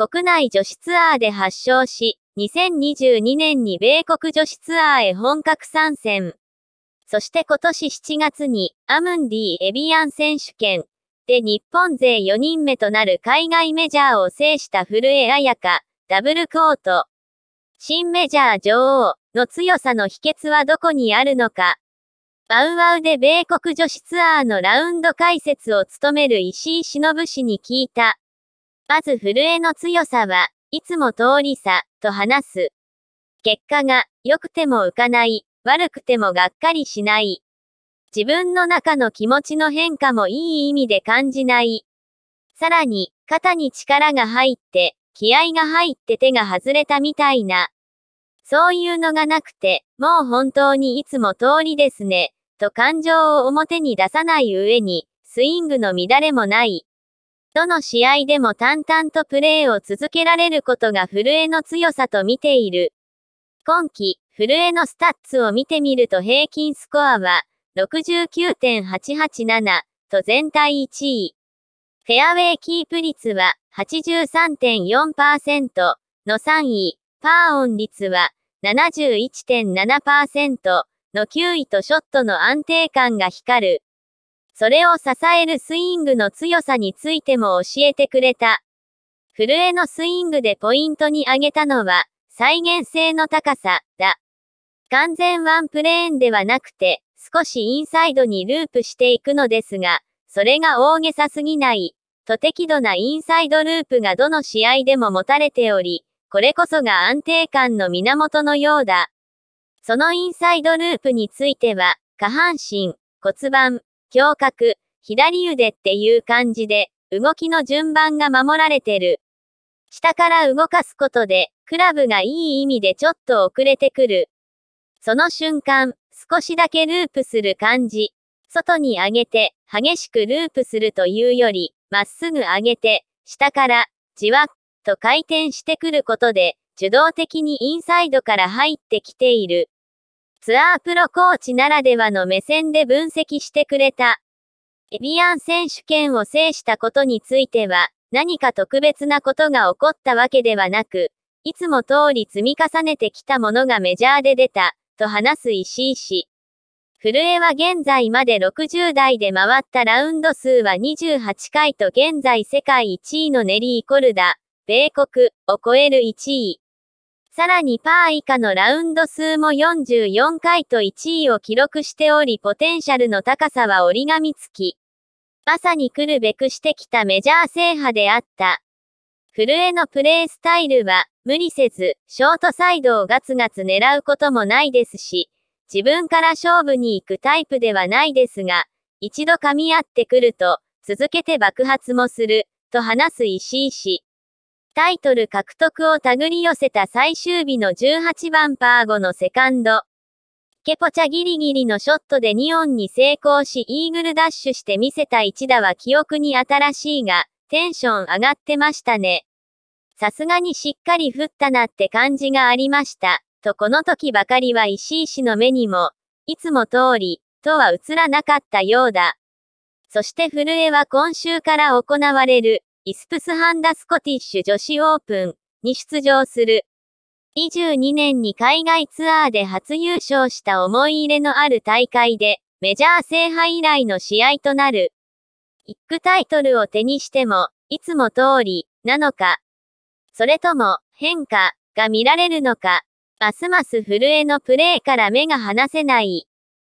国内女子ツアーで発症し、2022年に米国女子ツアーへ本格参戦。そして今年7月に、アムンディ・エビアン選手権で日本勢4人目となる海外メジャーを制した古江彩佳、ダブルコート。新メジャー女王の強さの秘訣はどこにあるのか。ワウワウで米国女子ツアーのラウンド解説を務める石井忍氏に聞いた。まず震えの強さはいつも通りさ、と話す。結果が良くても浮かない、悪くてもがっかりしない。自分の中の気持ちの変化もいい意味で感じない。さらに、肩に力が入って、気合が入って手が外れたみたいな。そういうのがなくて、もう本当にいつも通りですね、と感情を表に出さない上に、スイングの乱れもない。どの試合でも淡々とプレーを続けられることが古江の強さと見ている。今季、古江のスタッツを見てみると平均スコアは69.887と全体1位。フェアウェイキープ率は83.4%の3位、パーオン率は71.7%の9位とショットの安定感が光る。それを支えるスイングの強さについても教えてくれた。古江のスイングでポイントに挙げたのは、再現性の高さだ。完全ワンプレーンではなくて、少しインサイドにループしていくのですが、それが大げさすぎない、と適度なインサイドループがどの試合でも持たれており、これこそが安定感の源のようだ。そのインサイドループについては、下半身、骨盤、胸郭、左腕っていう感じで、動きの順番が守られてる。下から動かすことで、クラブがいい意味でちょっと遅れてくる。その瞬間、少しだけループする感じ。外に上げて、激しくループするというより、まっすぐ上げて、下から、じわっと回転してくることで、受動的にインサイドから入ってきている。ツアープロコーチならではの目線で分析してくれた。エビアン選手権を制したことについては、何か特別なことが起こったわけではなく、いつも通り積み重ねてきたものがメジャーで出た、と話す石井氏。古江は現在まで60代で回ったラウンド数は28回と現在世界1位のネリー・コルダ、米国を超える1位。さらにパー以下のラウンド数も44回と1位を記録しておりポテンシャルの高さは折り紙付き。まさに来るべくしてきたメジャー制覇であった。古江のプレースタイルは、無理せず、ショートサイドをガツガツ狙うこともないですし、自分から勝負に行くタイプではないですが、一度噛み合ってくると、続けて爆発もする、と話す石井氏。タイトル獲得を手繰り寄せた最終日の18番パー5のセカンド。ケポチャギリギリのショットで2オンに成功しイーグルダッシュして見せた一打は記憶に新しいが、テンション上がってましたね。さすがにしっかり振ったなって感じがありました。とこの時ばかりは石井氏の目にも、いつも通り、とは映らなかったようだ。そして古江は今週から行われる、イスプスハンダスコティッシュ女子オープンに出場する。22年に海外ツアーで初優勝した思い入れのある大会で、メジャー制覇以来の試合となる。一区タイトルを手にしても、いつも通り、なのか。それとも、変化、が見られるのか。ますます震えのプレーから目が離せない。